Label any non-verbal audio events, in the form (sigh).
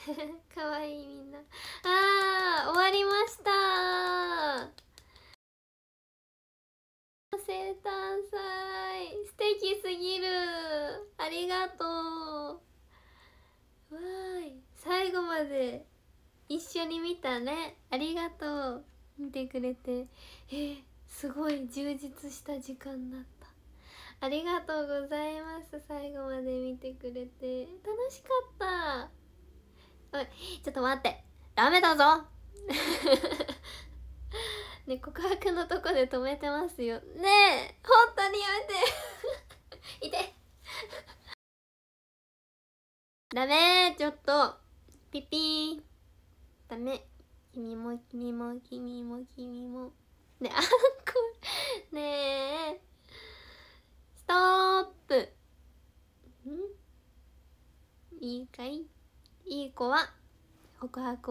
(laughs) かわいいみんなあー終わりました生誕祭素敵すぎるありがとうわーい最後まで一緒に見たねありがとう見てくれてえー、すごい充実した時間だったありがとうございます最後まで見てくれて楽しかった (laughs) ちょっと待ってダメだぞ (laughs) ね告白のとこで止めてますよねえ本当にやめて (laughs) いてダメちょっとピピーダメ君も君も君も君もねあんこねえストップんいいかいいい子は告白を